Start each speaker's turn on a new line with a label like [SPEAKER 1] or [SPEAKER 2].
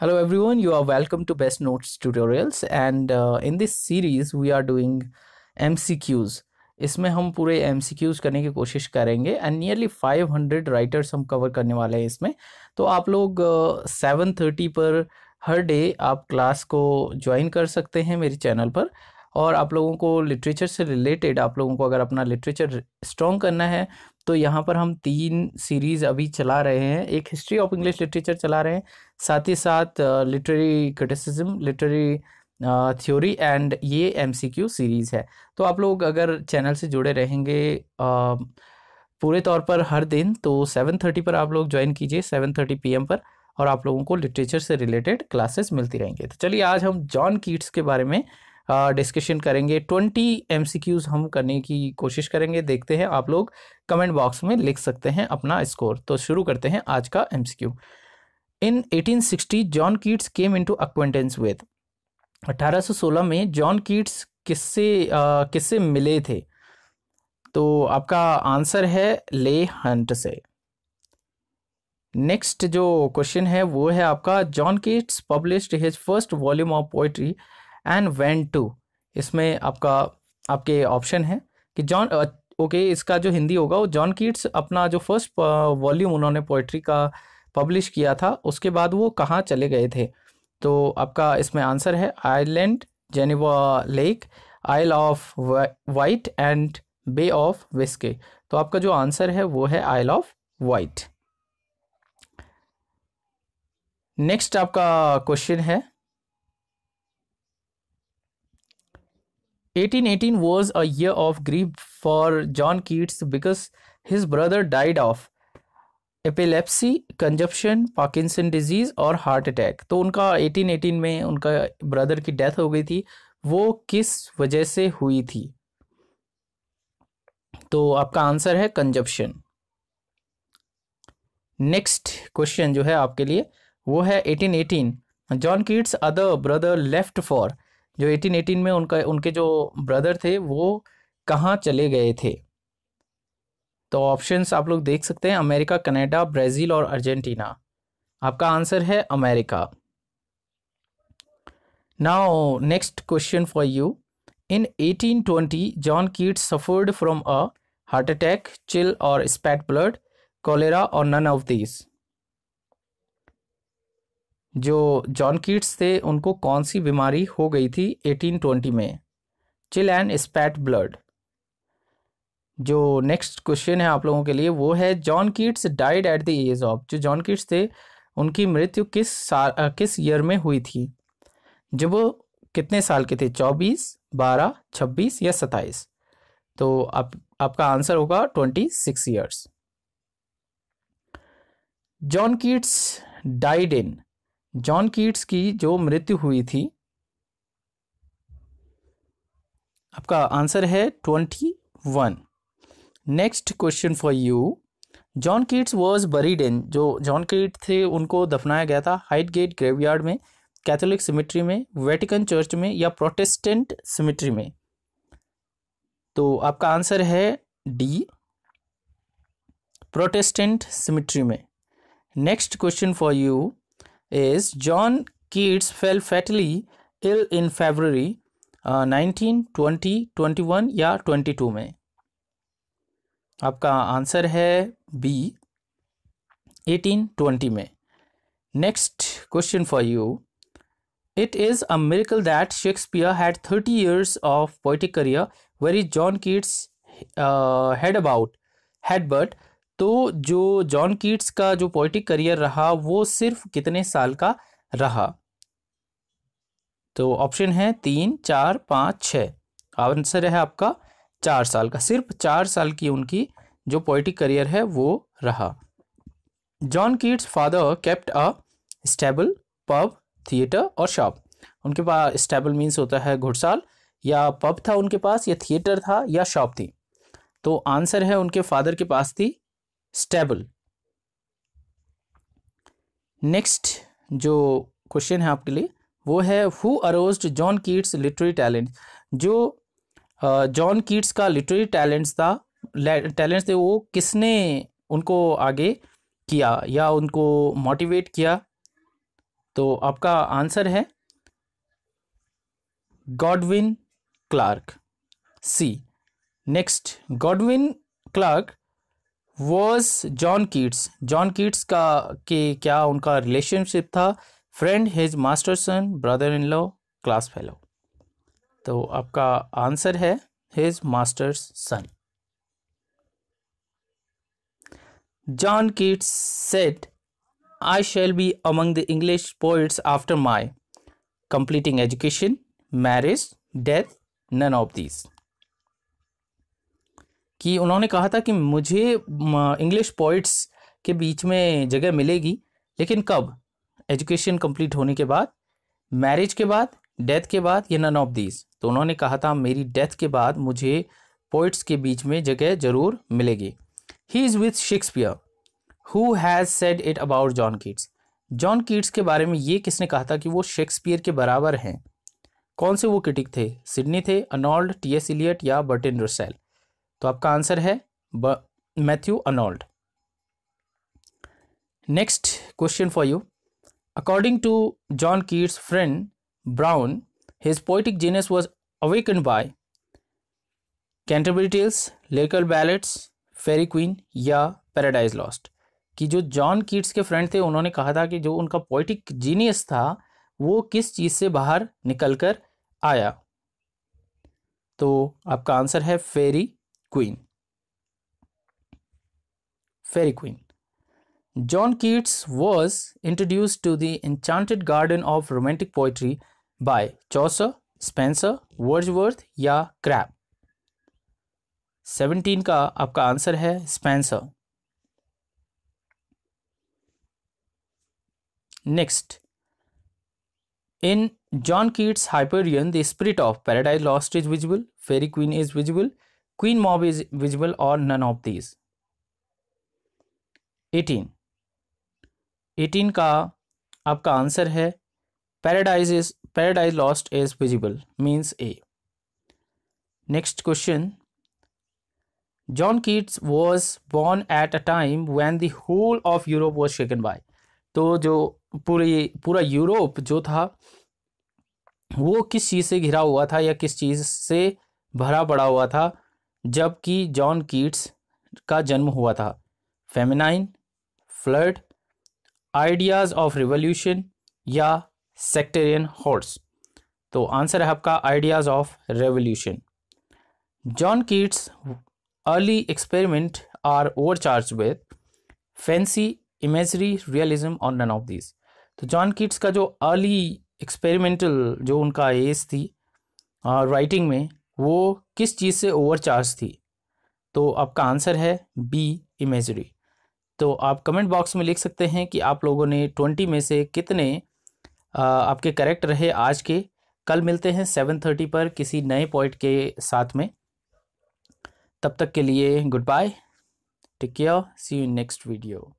[SPEAKER 1] Hello everyone, you are welcome to Best Notes Tutorials and uh, in this series we are doing MCQs. इसमें हम पूरे M करने की कोशिश करेंगे एंड नियरली 500 राइटर्स हम कवर करने वाले हैं इसमें तो आप लोग सेवन uh, थर्टी पर हर डे आप क्लास को ज्वाइन कर सकते हैं मेरे चैनल पर और आप लोगों को लिटरेचर से रिलेटेड आप लोगों को अगर अपना लिटरेचर स्ट्रॉन्ग करना है तो यहाँ पर हम तीन सीरीज़ अभी चला रहे हैं एक हिस्ट्री ऑफ इंग्लिश लिटरेचर चला रहे हैं साथ ही साथ literary criticism literary theory and ये एम सीरीज़ है तो आप लोग अगर चैनल से जुड़े रहेंगे uh, पूरे तौर पर हर दिन तो सेवन थर्टी पर आप लोग ज्वाइन कीजिए सेवन थर्टी पी पर और आप लोगों को लिटरेचर से रिलेटेड क्लासेस मिलती रहेंगे तो चलिए आज हम जॉन कीट्स के बारे में डिस्कशन करेंगे ट्वेंटी एम हम करने की कोशिश करेंगे देखते हैं आप लोग कमेंट बॉक्स में लिख सकते हैं अपना स्कोर तो शुरू करते हैं आज का M C Q in sixty John Keats came into acquaintance with सोलह में जॉन कीट्स किससे किससे मिले थे तो आपका आंसर है ले हंट से नेक्स्ट जो क्वेश्चन है वो है आपका John Keats published his first volume of poetry and when to इसमें आपका आपके ऑप्शन है कि जॉन ओके okay, इसका जो हिंदी होगा वो जॉन कीट्स अपना जो फर्स्ट वॉल्यूम उन्होंने पोइट्री का पब्लिश किया था उसके बाद वो कहाँ चले गए थे तो आपका इसमें आंसर है Ireland Geneva lake Isle of Wight and Bay of Biscay तो आपका जो आंसर है वो है आइल ऑफ वाइट नेक्स्ट आपका क्वेश्चन है 1818 was a year of grief for John Keats because his brother died of epilepsy consumption Parkinson disease और heart attack तो उनका 1818 में उनका ब्रदर की डेथ हो गई थी वो किस वजह से हुई थी तो आपका आंसर है कंजप्शन नेक्स्ट क्वेश्चन जो है आपके लिए वो है 1818 John Keats other brother left for जो 1818 में उनका उनके जो ब्रदर थे वो कहाँ चले गए थे तो ऑप्शंस आप लोग देख सकते हैं अमेरिका कनाडा ब्राज़ील और अर्जेंटीना आपका आंसर है America now next question for you in 1820 John Keat suffered from a heart attack chill और स्पैट ब्लड कॉलेरा और नन ऑफ दिस जो जॉन कीट्स थे उनको कौन सी बीमारी हो गई थी 1820 में चिल एंड स्पैट ब्लड जो नेक्स्ट क्वेश्चन है आप लोगों के लिए वो है John Keats died at the age of जो जॉन कीट्स थे उनकी मृत्यु किस साल किस ईयर में हुई थी जब वो कितने साल के थे चौबीस बारह छब्बीस या सत्ताईस तो आप आपका आंसर होगा twenty six years John Keats died in John Keats की जो मृत्यु हुई थी आपका आंसर है twenty one next question for you John Keats was buried in जो जॉन कीट थे उनको दफनाया गया था हाइट गेट ग्रेवयार्ड में कैथोलिक सिमिट्री में वेटिकन चर्च में या प्रोटेस्टेंट सिमिट्री में तो आपका आंसर है डी प्रोटेस्टेंट सिमिट्री में next question for you is John Keats fell fatally ill in February uh, 19, 21 22 में आपका answer है बी 1820 में next question for you. It is a miracle that Shakespeare had 30 years of poetic career, whereas John Keats uh, had about had but तो जो John Keats का जो poetic career रहा वो सिर्फ कितने साल का रहा तो ऑप्शन है तीन चार पाँच छ आंसर है आपका चार साल का सिर्फ चार साल की उनकी जो पोइटिक करियर है वो रहा John Keats father kept a stable pub theatre और शॉप उनके पास स्टेबल मीन्स होता है घुड़साल या पब था उनके पास या थिएटर था या शॉप थी तो आंसर है उनके फादर के पास थी स्टेबल नेक्स्ट जो क्वेश्चन है आपके लिए वो है who arose John Keats literary talent जो जॉन कीट्स का लिटरेरी टैलेंट्स था टैलेंट्स थे वो किसने उनको आगे किया या उनको मोटिवेट किया तो आपका आंसर है Godwin Clarke C next Godwin Clarke was John Keats John Keats का के क्या उनका रिलेशनशिप था friend his master son brother in law class fellow तो आपका आंसर है his master son John Keats said I shall be among the English poets after my completing education marriage death none of these कि उन्होंने कहा था कि मुझे English poets के बीच में जगह मिलेगी लेकिन कब एजुकेशन कंप्लीट होने के बाद मैरिज के बाद डेथ के बाद या नन ऑफ दीज तो उन्होंने कहा था मेरी डेथ के बाद मुझे पोइट्स के बीच में जगह जरूर मिलेगी he is with Shakespeare who has said it about John Keats John Keats के बारे में ये किसने कहा था कि वो शेक्सपियर के बराबर हैं कौन से वो क्रिटिक थे सिडनी थे अनॉल्ड टी एस इलियट या बर्टिन रोसेल तो आपका आंसर है Matthew Arnold next question for you according to John Keats friend Brown his poetic genius was awaken by Canterbury Tales, Lyrical Ballads, Fairy या Paradise Lost कि जो John Keats के friend थे उन्होंने कहा था कि जो उनका पोइटिक जीनियस था वो किस चीज़ से बाहर निकल कर आया तो आपका आंसर है Faerie Queene Faerie Queene John Keats was introduce to the enchanted garden of romantic poetry by Chaucer Spenser Wordsworth या क्रैप सेवनटीन का आपका आंसर है Spenser next in John Keats Hyperion the spirit of Paradise Lost is visible Faerie Queene is visible queen mob is visible or none of these 18 18 का आपका answer है Paradise is Paradise Lost is visible means a next question John Keats was born at a time when the whole of Europe was shaken by तो जो पूरी पूरा Europe जो था वो किस चीज़ से घिरा हुआ था या किस चीज़ से भरा पड़ा हुआ था जबकि जॉन कीट्स का जन्म हुआ था feminine flood ideas of revolution या सेक्टेरियन हॉर्स तो आंसर है आपका ideas of revolution John Keats early experiment are overcharged with fancy imagery realism और नन ऑफ दिस तो जॉन कीट्स का जो अर्ली एक्सपेरिमेंटल जो उनका एज थी राइटिंग में वो किस चीज़ से ओवरचार्ज थी तो आपका आंसर है बी इमेजरी तो आप कमेंट बॉक्स में लिख सकते हैं कि आप लोगों ने ट्वेंटी में से कितने आपके करेक्ट रहे आज के कल मिलते हैं सेवन थर्टी पर किसी नए पॉइंट के साथ में तब तक के लिए good bye take care see you next video